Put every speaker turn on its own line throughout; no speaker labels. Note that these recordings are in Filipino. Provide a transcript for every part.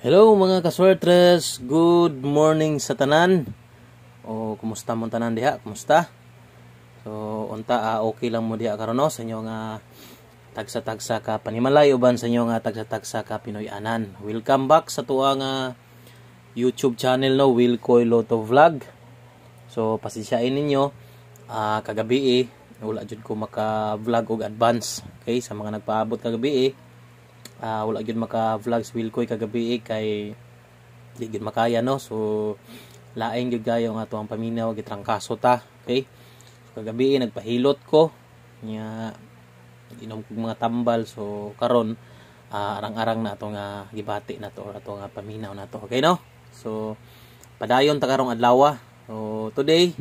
Hello mga kaswertres, good morning sa tanan. O kumusta mo tanan diha? Kumusta? So unta uh, okay lang mo diha karon sa inyo nga tagsa-tagsa ka Panimalay uban sa inyo nga tagsa-tagsa ka Pinoy anan. Welcome back sa tuwa nga YouTube channel no Will Koy Loto Vlog. So pasensyain ninyo uh, kagabi eh wala jud ko maka-vlog og advance okay sa mga nagpaabot kagabi eh uh, wala gyud maka vlog sa Wilkoy kagabi eh, kay di gyud makaya no so laing gyud kayo nga tuang paminaw gitrangkaso ta okay so, kagabi eh, nagpahilot ko nya inom kog mga tambal so karon uh, arang-arang na to nga ah, gibati na to or ato nga paminaw na to okay no so padayon ta karong adlaw so today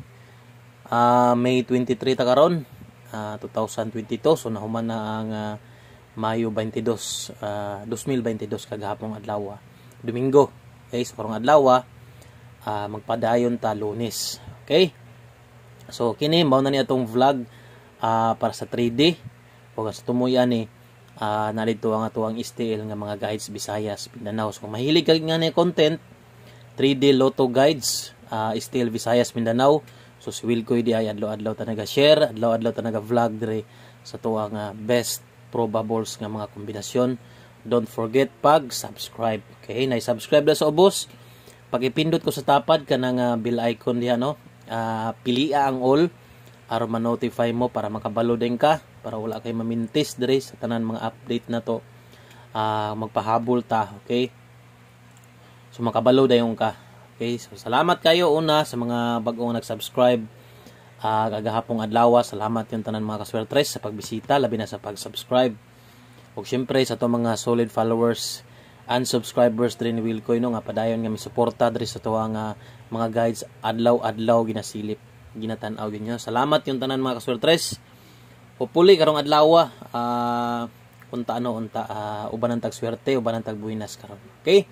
uh, May 23 ta karon uh, 2022 so nahuman na ang uh, Mayo 22, uh, 2022 kagahapong adlaw. Ah. Domingo. Okay, so karong adlaw uh, magpadayon ta Lunes. Okay? So kini mao na ni atong vlog uh, para sa 3D o sa tumuyan ni eh, uh, narito ang atong ang STL nga mga guides Bisayas Mindanao. So kung mahilig ka nga ni content 3D Lotto Guides uh, STL Visayas Mindanao. So si Wilcoy di ay adlaw-adlaw ta naga-share, adlaw-adlaw ta naga-vlog dire sa tuang uh, best probables nga mga kombinasyon. Don't forget pag-subscribe. Okay, na-subscribe na sa ubos. Pag ipindot ko sa tapad kanang uh, bell icon diha no, uh, pilia ang all aron ma-notify mo para makabalo din ka para wala kay mamintis diri sa tanan mga update na to. Uh, magpahabol ta, okay? So makabalo dayon ka. Okay, so salamat kayo una sa mga bagong nag-subscribe uh, kagahapong adlaw salamat yung tanan mga kaswertres sa pagbisita labi na sa pag-subscribe ug syempre sa to mga solid followers and subscribers din will ko no nga padayon nga suporta diri sa tuwa nga mga guides adlaw-adlaw ginasilip ginatan-aw ninyo salamat yung tanan mga kaswertres Hopefully karong adlaw uh, unta ano unta uh, uban ang tag swerte uban ang tag buhinas karon. Okay?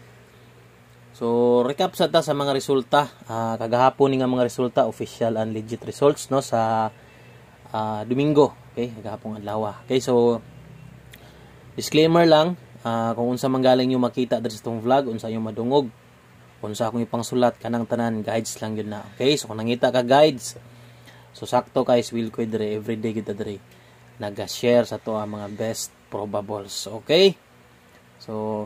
So, recap sa ta sa mga resulta. Uh, ah, kagahapon nga mga resulta, official and legit results no sa uh, Domingo. Okay, kagahapon lawa. Okay, so disclaimer lang uh, kung unsa man galing yung makita diri sa tong vlog, unsa yung madungog, unsa akong ipangsulat kanang tanan guides lang yun na. Okay, so kung nangita ka guides, so sakto kay will ko dire everyday kita dire naga-share sa to ang mga best probables. Okay? So,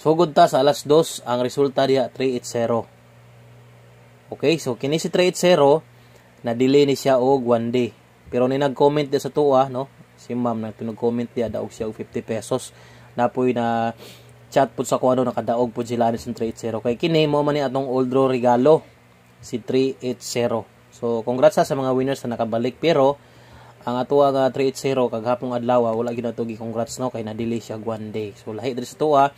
So Sugod ta sa alas 2, ang resulta diya 380. Okay, so kini si 380, na-delay ni siya og 1 day. Pero ni nag-comment diya sa tuwa, no? Si ma'am na tinug comment diya daog siya og 50 pesos. na puy na chat pud sa ko kuno ano, nakadaog pud sila ni sa 380. Kay kini mo man ni atong old draw regalo si 380. So congrats sa mga winners na nakabalik pero ang atua nga 380 kag hapong adlaw wala gid nato gi congrats no kay na delay siya one day so lahi diri sa tuwa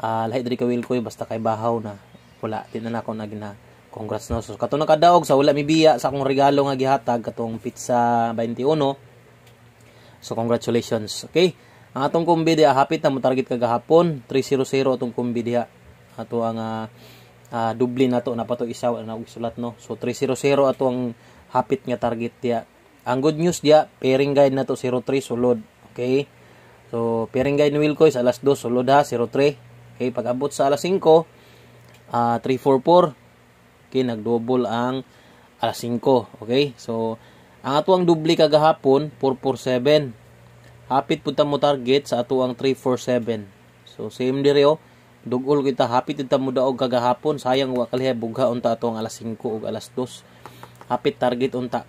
uh, lahi diri kawil ko basta kay bahaw na wala di na ako na congrats no so kato nakadaog sa wala mi biya sa akong regalo nga gihatag katong pizza 21 so congratulations okay ang atong kumbi diha hapit na mo target kagahapon 300 atong kumbi diha ato ang uh, uh, dubli nato na pato isa na sulat no so 300 ato ang hapit nga target diha ang good news diya, pairing guide na to 03 sulod. Okay? So, pairing guide ni Wilcoy sa alas 2 sulod ha, 03. Okay, pag abot sa alas 5, uh, 344, okay, nagdouble ang alas 5. Okay, so, ang ato ang doble kagahapon, 447. Hapit punta mo target sa ato ang 347. So, same dire o. Dugol kita, hapit kita mo daog kagahapon. Sayang wakalihe, bugha unta ato ang alas 5 o alas 2. Hapit target unta.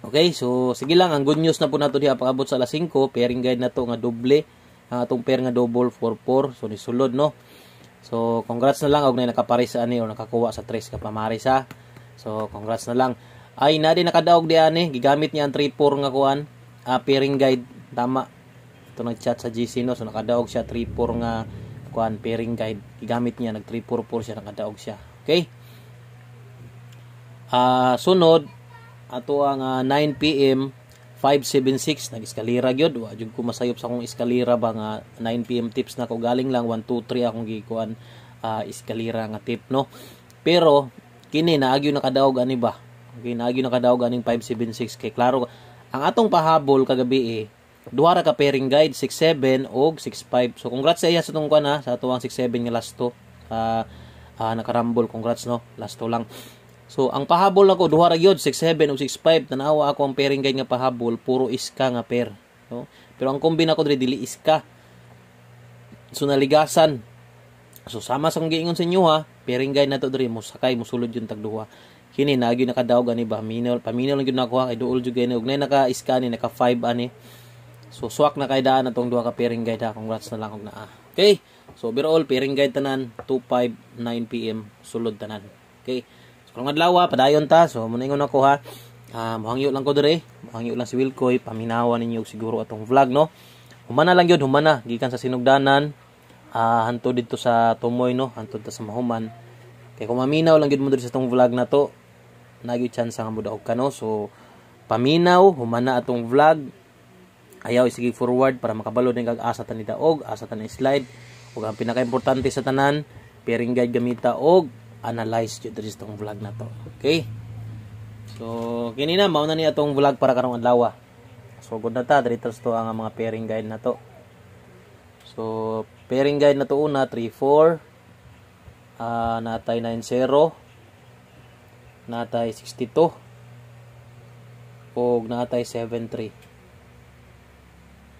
Okay, so sige lang ang good news na po nato diha pag abot sa alas 5, pairing guide na to nga doble uh, ah, itong pair nga double 4-4 so nisulod no so congrats na lang og nay nakapari sa ani or nakakuha sa 3 ka pamari sa so congrats na lang ay na di nakadaog di ani gigamit niya ang 3-4 nga kuan uh, pairing guide tama ito nag-chat sa GC no so nakadaog siya 3-4 nga kuan pairing guide gigamit niya nag 3-4-4 siya nakadaog siya okay uh, sunod ato ang uh, 9 pm 576 nag eskalera gyud wa jud ko masayop sa akong eskalera ba nga 9 pm tips na ko galing lang 1 2 3 akong gikuan uh, ah, eskalera nga tip no pero kini naagyo nakadaog ani ba okay naagyo nakadaog aning 576 kay klaro ang atong pahabol kagabi eh, duha ra ka pairing guide 67 og 65 so congrats sa iya sa tong kuan ha sa tuwang 67 nga last to uh, ah, uh, ah, nakarambol congrats no last to lang So ang pahabol ako duha ra gyud 67 o 65 tanawa ako ang pairing guide nga pahabol puro iska nga pair. No? Pero ang kombin ako diri dili iska. So naligasan. So sama sa kong giingon sa inyo ha, pairing guide nato diri mo sakay mo sulod yung tagduha. Kini na gyud nakadaog ani ba minol paminol gyud nakuha ay duol gyud gani ugnay naka iska ni naka 5 ani. So swak na kay daan atong duha ka pairing guy ha. Congrats na lang og naa. Okay. So overall pairing guy tanan 2:59 PM sulod tanan. Okay kung adlaw ah, padayon ta so muna ingon ako ha. Uh, muhangyo lang ko dire. Muhangyo lang si Wilkoy paminawan ninyo siguro atong vlog no. Humana lang yun, humana gikan sa sinugdanan uh, hanto dito sa Tumoy no, hantod ta sa Mahuman. Kay kung maminaw lang gyud mo diri sa tong vlog na to, nagyo chance nga mudaog ka no. So paminaw, humana atong vlog. Ayaw sige forward para makabalo ning kag asa ta ni daog, asa ta ni slide. Ug ang pinakaimportante sa tanan, piring guide gamita og analyze jud diri tong vlog na to. Okay? So kini na mao na ni atong vlog para karong adlaw. Ah. So good na ta diri to ang mga pairing guide na to. So pairing guide na to una 34 ah uh, natay 90 natay 62 ug natay 73.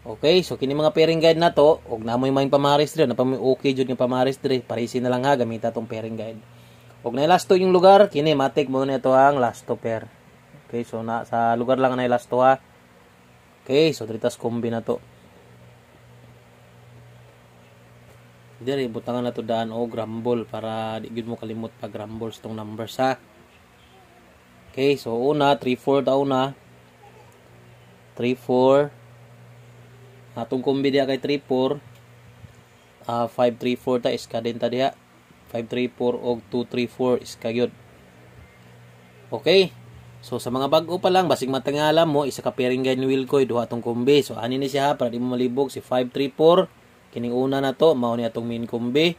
Okay, so kini mga pairing guide na to, og namoy maing pamaris diri, pamoy okay jud nga pamaris diri, parisi na lang ha gamita tong pairing guide. Og na lasto yung lugar, kini matik mo nito ang last pair. Okay, so na sa lugar lang na lasto ha. Okay, so dritas kombi na to. Diri butangan na to daan og oh, rumble para di gud mo kalimot pag rumble tong number sa. Okay, so una 3-4 daw na. 3-4 Atong kombi diya kay 3-4 uh, 5-3-4 ta iska din ta diya 534 og 234 is kagyod. Okay. So sa mga bago pa lang basig matangala mo isa ka pairing gain wheel ko duha tong kumbi. So ani ni siya para di mo malibog si 534 kining una na to mao ni atong main kumbi.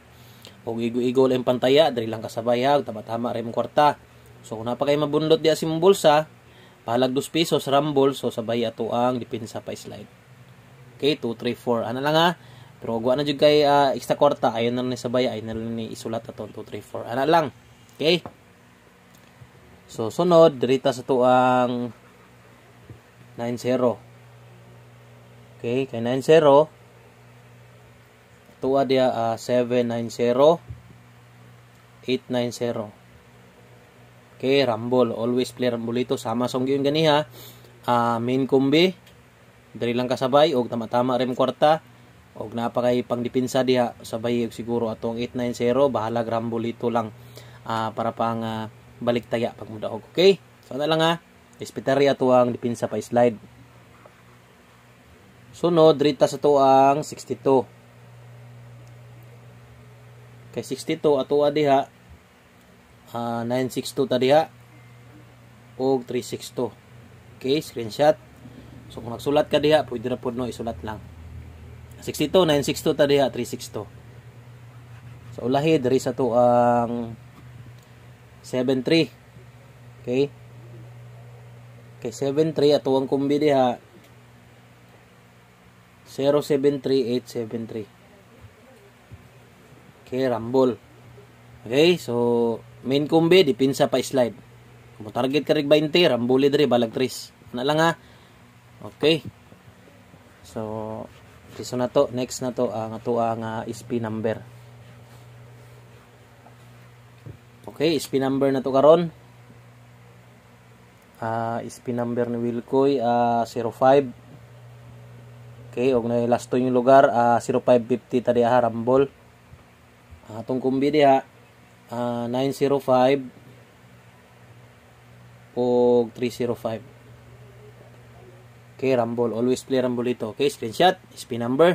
Og igo-igol ang pantaya diri lang kasabay ha tama-tama rim kwarta. So pa kay mabundot di asim bulsa pahalag 2 pesos rambol so sabay ato ang depensa pa slide. Okay, 234. Ano lang ha? Pero wag na jud kay uh, extra kwarta ayon na ni sabay ay na ni isulat aton 2 3 4 ana lang. Okay? So sunod dirita sa tuang 90. Okay, kay 90 tuwa dia uh, 790 890. Okay, Rambol. Always play rambol ito. Sama song yun ganiha. Uh, ah, main kumbi. Dari lang kasabay. Og tama-tama rim kwarta og napakay pangdepensa diha sabay og siguro atong 890 bahala grambol ito lang uh, para pang uh, balik taya pag mudaog okay so na lang ha ah, respetary ato ang dipinsa pa slide sunod rita sa to ang 62 kay 62 ato ah, diha uh, 962 ta diha og 362 okay screenshot so kung nagsulat ka diha pwede ra pud no isulat lang 62 962 ta diha 362 so ulahi diri sa to ang 73 okay okay, 73 at ang kumbi diha 073873 okay rambol okay so main kumbi dipinsa pa slide kung target ka rig 20 rambol diri balag 3 na ano lang ha okay so Okay, so na ah, to, next ah, na to ang uh, ato uh, SP number. Okay, SP number na to karon. Uh, ah, SP number ni Wilcoy uh, 05. Okay, og na last yung lugar uh, 0550 tadi ha Rambol. Uh, atong kumbi diha uh, 905 og 305. Okay, rumble. Always play rumble dito. Okay, screenshot. SP number.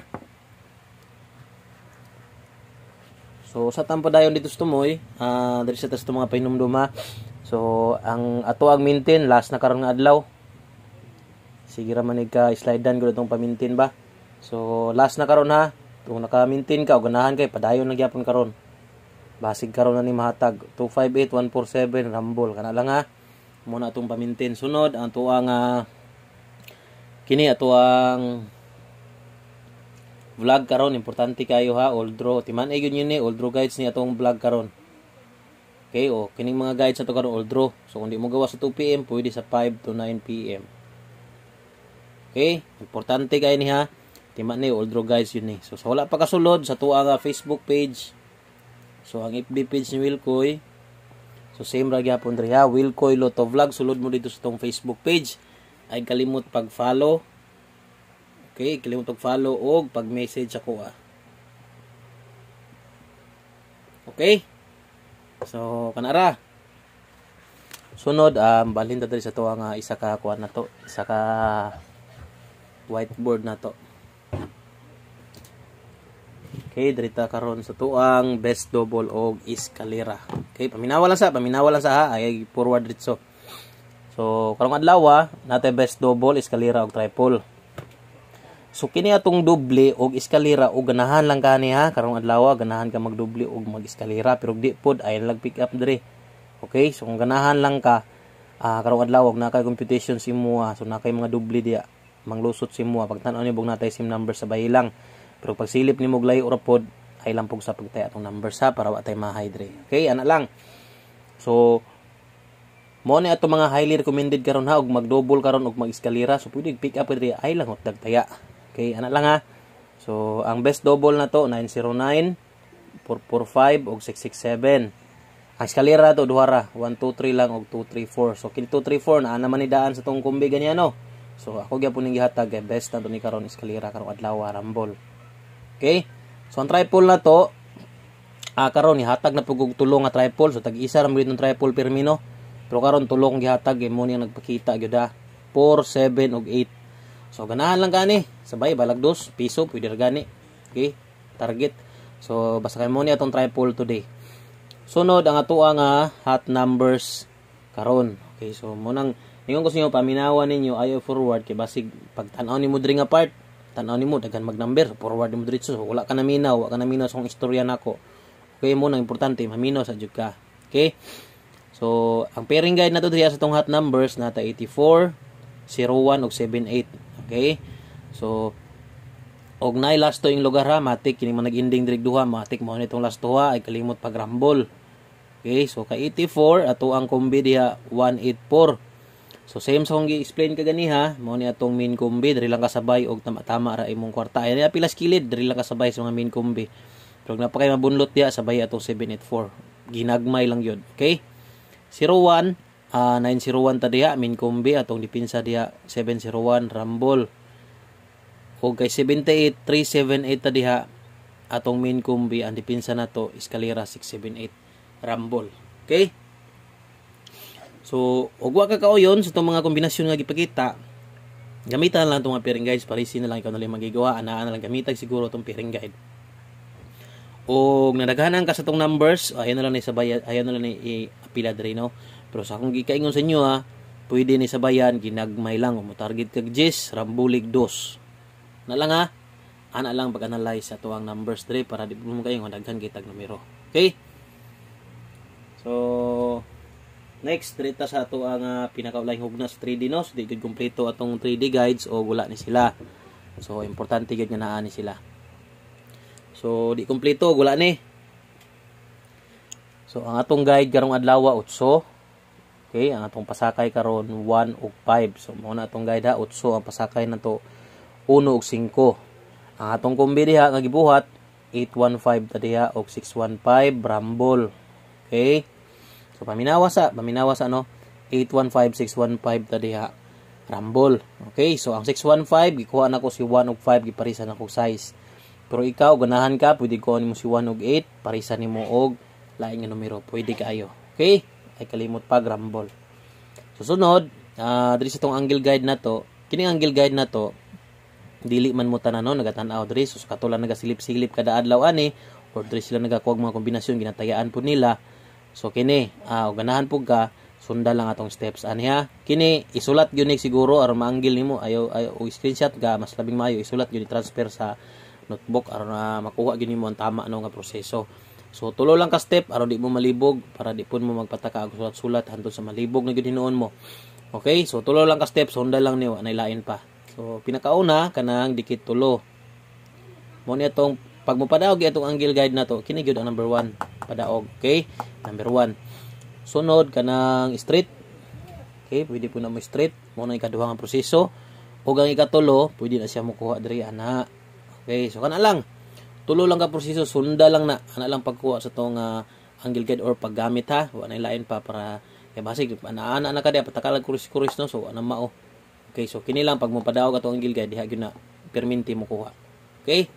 So, sa tampo dayon dito sa tumoy, uh, diri sa tas mga painumduma. So, ang ato ang maintain last na karon nga adlaw. Sige ra man ka slide down ko itong pamintin ba. So, last na karon ha. Kung naka ka ganahan kay padayon na gyapon karon. Basig karon na ni mahatag 258147 rumble. kana lang ha. Muna atong pamintin sunod ang tuang uh, kini ato ang vlog karon importante kayo ha old draw timan ay eh, yun yun eh old draw guides ni atong vlog karon okay o oh, kining mga guides ato karon old draw so kung di mo gawa sa 2 pm pwede sa 5 to 9 pm okay importante kayo ni ha timan ni eh, old draw guides yun ni eh. so sa wala pa kasulod sa tuwa nga facebook page so ang FB page ni Wilkoy so same ra gyapon diri ha Wilkoy Loto Vlog sulod mo dito sa tong Facebook page ay kalimot pag-follow. Okay, kalimot pag-follow o pag-message ako ah. Okay? So, kanara. Sunod, um, balhin ta dali sa to nga uh, isa ka kuan na to, isa ka whiteboard na to. Okay, drita karon sa tuang best double og escalera. Okay, paminawa lang sa, paminawa lang sa ha, ah, ay forward dritso. So, karong adlaw ah, nate best double, eskalera og triple. So kini atong doble og eskalera og ganahan lang kani ha ah, karong adlaw ah, ganahan ka magdoble og mag-eskalera pero di pod ay lag pick up dire. Okay, so kung ganahan lang ka uh, karong adlaw na kay computation si mua so na kay mga doble dia manglusot si mua pag tan-aw ni bug natay sim number sa lang. Pero pag silip ni moglay ora pod ay lampog sa pagtay atong number sa para wa tay mahay diri. Okay, ana lang. So mo ni ato mga highly recommended karon ha og magdouble karon og mageskalera so pwede pick up diri ay lang hot dagtaya. Okay, ana lang ha. So ang best double na to 909 445 og 667. Ang eskalera to duhara 1 2 3 lang og 2 3 4. So kin 2 3 4 na ana man ni daan sa tong kumbi ganyan no. So ako gyapon ning gihatag eh, best na to ni karon eskalera karong adlaw ah, rambol. Okay? So ang triple na to ah, karon ni hatag na pugog tulo nga triple so tag isa ra mo triple per mino. Pero karon tulong gihatag imo ni niyang nagpakita gyud ha. 4, 7 ug 8. So ganahan lang gani. Sabay balagdos, piso pwede ra gani. Okay? Target. So basta kay mo ni atong triple today. Sunod ang ato nga hot numbers karon. Okay, so mo nang ningon gusto niyo paminawan ninyo ayo forward kay basig pagtan-aw nimo diri nga part tan-aw nimo daghan mag number forward nimo diretso so, wala ka naminaw, wala ka naminaw sa kong istorya nako. Okay mo nang importante maminaw sa jud ka. Okay? So, ang pairing guide na to sa itong hot numbers nata 84, 01 ug 78. Okay? So, og nay last to yung lugar ha, matik kini man nag-ending direk duha, matik mo nitong last to ha, ay kalimot pag pagrambol. Okay, so ka 84 ato ang kombi diha 184. So same sa kung gi-explain ka ganiha, mo ni atong main kombi diri lang kasabay og tama tama ra imong kwarta. Ay pilas kilid diri lang kasabay sa mga main kombi. Pero napakay mabunlot diha sabay atong 784. Ginagmay lang yun. Okay? 01 uh, 901 ta diha Minkumbi atong dipinsa diha 701 Rambol o kay 78 378 ta diha atong Minkumbi ang dipinsa nato Escalera 678 Rambol okay So, huwag wa ka kaoyon sa itong mga kombinasyon nga gipakita, gamitan lang itong mga pairing guides, palisin na lang ikaw na lang magigawa, anaan na lang gamitag siguro itong pairing guide o nadaghanan ka sa tong numbers ah, ayon na lang ni sabayan ayon na lang i apila diri no pero sa akong gikaingon sa inyo ha ah, pwede ni sabayan ginagmay lang mo target kag 10 rambulig 2 na lang ha ah, ana lang pag-analyze sa tuwang numbers diri para di mo kayo daghan kitag numero okay so next diri sa ato ang uh, pinakaulaing hugna 3D no so, di gud kumpleto atong 3D guides o wala ni sila so importante gud nga naa ni sila So di kumpleto gula ni. So ang atong guide karong adlaw 8. Okay, ang atong pasakay karon 1 ug 5. So mo na atong guide ha 8 ang pasakay nato 1 ug 5. Ang atong kombi diha nga gibuhat 815 ta diha og 615 Brambol. Okay? So paminawa sa, paminawa sa no 815615 ta diha Rambol. Okay, so ang 615 gikuha nako si 1 ug 5 giparisan nako size. Pero ikaw, ganahan ka, pwede ko mo si 1 og 8, parisa ni mo og laing nga numero. Pwede kaayo. Okay? Ay kalimot pa, grumble. Susunod, uh, diri sa itong angle guide na to, kining angle guide na to, dili man mo tanano nagatanaw diri so katulan nagasilip-silip kada adlaw ani or diri sila nagakuwag mga kombinasyon ginatayaan po nila so kini ah, uh, ganahan po ka sunda lang atong steps ani ha kini isulat gyud ni siguro aron maanggil nimo ayo ayo o screenshot ka mas labing maayo isulat gyud transfer sa notebook aron na makuha gini mo ang tama no nga proseso. So tulo lang ka step aron di mo malibog para di pun mo magpataka og sulat-sulat hantod sa malibog na gid mo. Okay? So tulo lang ka step, sonda lang niyo anay lain pa. So pinakauna kanang dikit tulo. Mo ni atong pag mo padaog atong angle guide na to, kini gyud ang number 1 padaog. Okay? Number 1. Sunod kanang straight. Okay, pwede po na mo straight. Mo na ikaduhang ang proseso. Ug ang ikatulo, pwede na siya mo kuha diri ana. Okay, so kana lang. Tulo lang ka proseso, sunda lang na Kana lang pagkuha sa tong uh, angle guide or paggamit ha. Wa na lain pa para kay basig ana ana na kada patakalag kuris-kuris no so ana mao. Okay, so kini lang pag mo ka tong angle guide diha gyud na perminti mo kuha. Okay?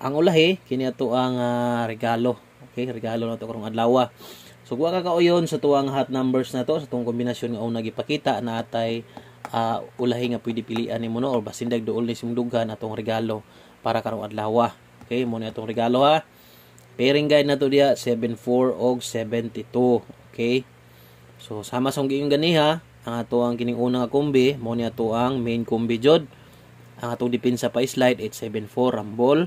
Ang ulahi kini ato ang uh, regalo. Okay, regalo na to karong adlaw. So kuha ka kauyon sa tuwang hot numbers na to sa tuwang kombinasyon nga una gipakita na atay uh, ulahi nga pwede pilian nimo no or basindag duol ni simdugan atong regalo para karong adlaw. Ah. Okay, mo ni atong regalo ha. Ah. Pairing guide na to diya 74 og 72. Okay? So sama sa giyong gani ha, ang ato ang kining unang kombi, mo ni ato ang main kombi jod. Ang atong dipinsa pa slide 874 rambol.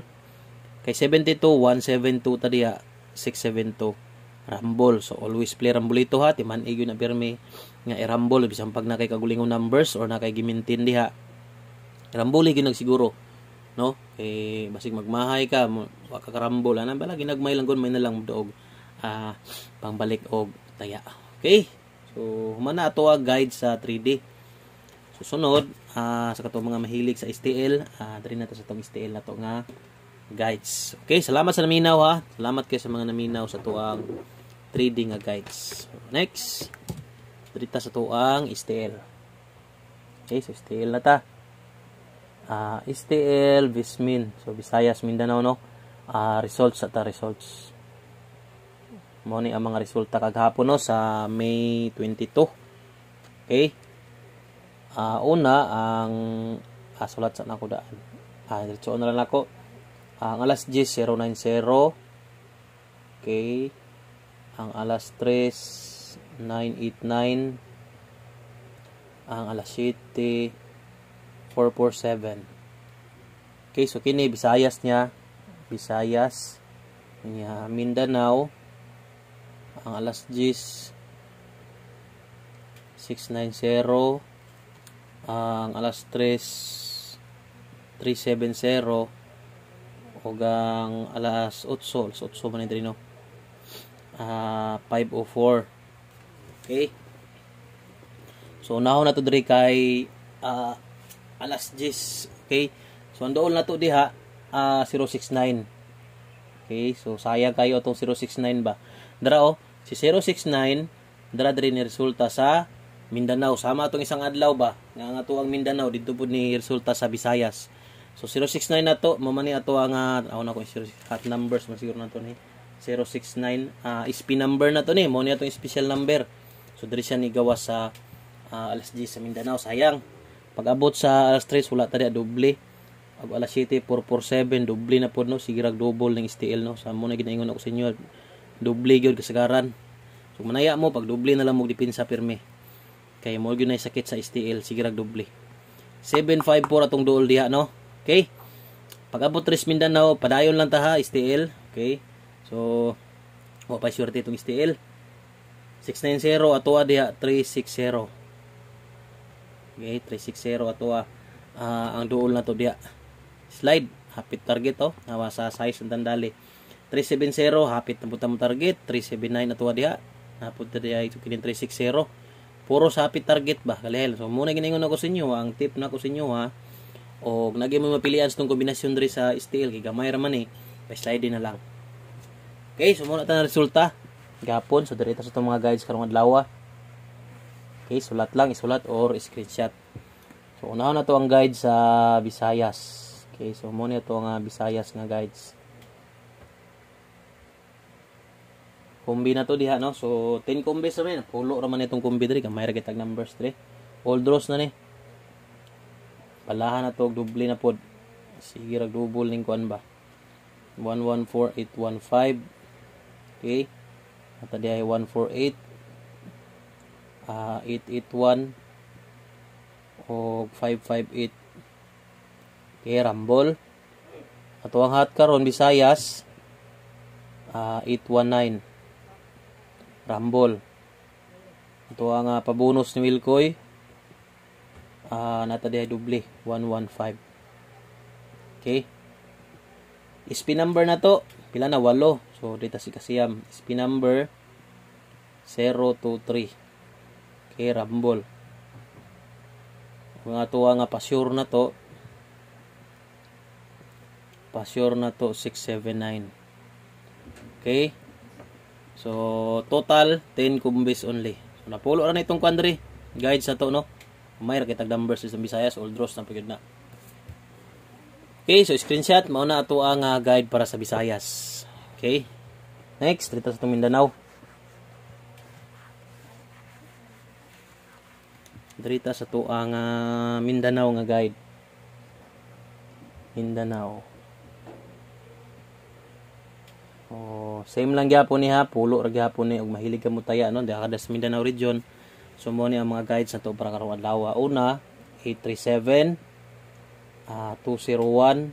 Kay 72 172 ta diya 672 rambol. So always play rambolito ha, timan iyo na pirmi nga irambol bisan pag nakay kagulingo numbers or nakay gimintin diha. Rambol gyud nagsiguro. No? Eh basig magmahay ka, wa ka karambol ana bala ginagmay lang gon may na lang doog uh, ah, pangbalik og taya. Okay? So human na ato guide sa 3D. Susunod, so, uh, sa katong mga mahilig sa STL, ah dali na to sa tong STL na to nga guides. Okay, salamat sa naminaw ha. Salamat kayo sa mga naminaw sa tuang trading guides. Ah, guys. Next, dito sa tuang STL. Okay, so STL na ta. Uh, ah, STL, Vismin. So, Visayas, Mindanao, no? Uh, results at results. Mo ni ang mga resulta kagahapon no sa May 22. Okay? Uh, una ang ah, sulat sa nako daan. Ah, diretso na lang ako. Ang alas 090. Okay ang alas 3 989 ang alas 7 447 okay so kini bisayas niya bisayas niya Mindanao ang alas 10 690 ang alas 3 370 o ang alas 8 alas 8 din no uh, ah, 504 okay so naho na to diri kay uh, alas 10 okay so andool na to diha uh, ah, 069 okay so sayang kayo itong 069 ba dara o oh, si 069 dara diri ni resulta sa Mindanao sama atong isang adlaw ba nga nga to ang Mindanao dito po ni resulta sa Visayas so 069 na to mamani ato ang uh, ako na ko hat numbers man siguro na to ni 069 uh, SP number na to ni mo niya tong special number so diri siya ni gawas sa uh, alas 10 sa Mindanao sayang pag-abot sa alas 3 wala ta ah, doble ag alas 7 447 doble na pud no sige rag double ning STL no sa mo na ginaingon ako sa inyo doble gyud kasagaran so manaya mo pag doble na lang mo depensa pirmi kay mo gyud nay sakit sa STL sige rag doble 754 atong duol diha no okay pag-abot 3 Mindanao padayon lang ta ha STL okay So, wa pa swerte itong STL. 690 ato diha 360. Okay, 360 ato uh, ang duol na to diha. Slide, hapit target to, oh. nawa sa size ng dandali. 370 hapit na mo target, 379 ato diha. Napud diha ito kini 360. Puro sa hapit target ba, kalihel. So, muna giningon ako sa inyo, ang tip na ko sa inyo ha. O, naging mo mapilian sa itong kombinasyon diri sa steel, kay gamay raman eh. Pa-slide na lang. Okay, so muna tayo resulta. Gapon, so direta sa itong mga guides karong adlaw. Ah. Okay, sulat lang, isulat or screenshot. So una na to ang guide sa Visayas. Okay, so muna ito ang uh, Visayas nga guides. Kumbi na to diha no. So 10 kumbi sa men. Pulo ra man itong kumbi diri kamay ra tag numbers 3. All draws na ni. Palahan na to duble na pod. Sige ra double ning kuan ba. 114815 okay nata diay 148 uh, 881 o 558 okay rambol ato ang hat karon bisayas uh, 819 rambol ito ang uh, pabunos ni Wilcoy uh, nata diay doble 115 okay spin number na to pila na walo so dito si kasiyam spin number 0 to 3 kay rambol kung atuwa nga pasyur na to pasyur na to 679 okay so total 10 kumbis only so napulo na itong kwandri guide sa to no may rakitag numbers sa Bisayas all draws na pagod na Okay, so screenshot mao na ato ang uh, guide para sa Bisayas. Okay. Next, dito sa Mindanao. Dito sa tuang uh, ah, Mindanao nga guide. Mindanao. Oh, same lang gyapon ni ha, pulo ra gyapon ni og mahilig ka mutaya no, diha kada sa Mindanao region. So mo ni ang mga guides sa to para karong adlaw. Una, 837 uh, 201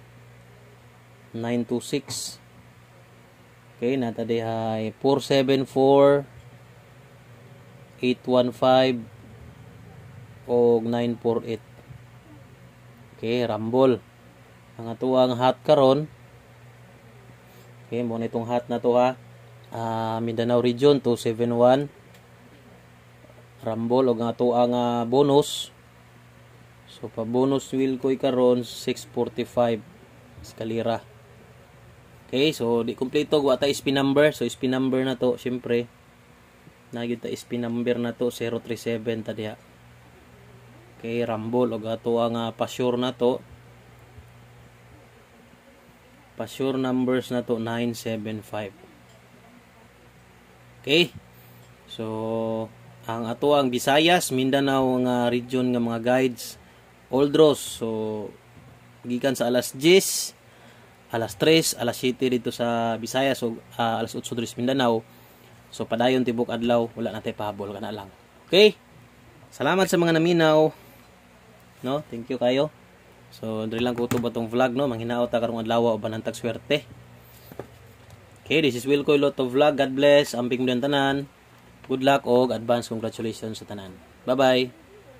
926 okay nata dihay 474 815 og 948 okay rambol ang ato ang hat karon okay mo nitong hat na to ha uh, Mindanao region 271 rambol og ang ato ang uh, bonus So pa bonus wheel ko karon 645 skalira. Okay, so di kompleto wa ta spin number. So spin number na to syempre. Nagyud ta spin number na to 037 ta diha. Okay, rambol og ato ang uh, pasure na to. Pasure numbers na to 975. Okay? So ang ato ang Visayas, Mindanao nga region nga mga guides old rose. So, gikan sa alas 10, alas 3, alas 7 dito sa Bisaya. So, uh, alas 8 dito Mindanao. So, padayon tibok adlaw. Wala na tayo pahabol ka na lang. Okay? Salamat sa mga naminaw. No? Thank you kayo. So, dali lang kuto ba tong vlog, no? Manghinaot ta karong adlaw o banantag swerte. Okay, this is Wilco Iloto Vlog. God bless. Amping mo tanan. Good luck og advance congratulations sa tanan. Bye-bye.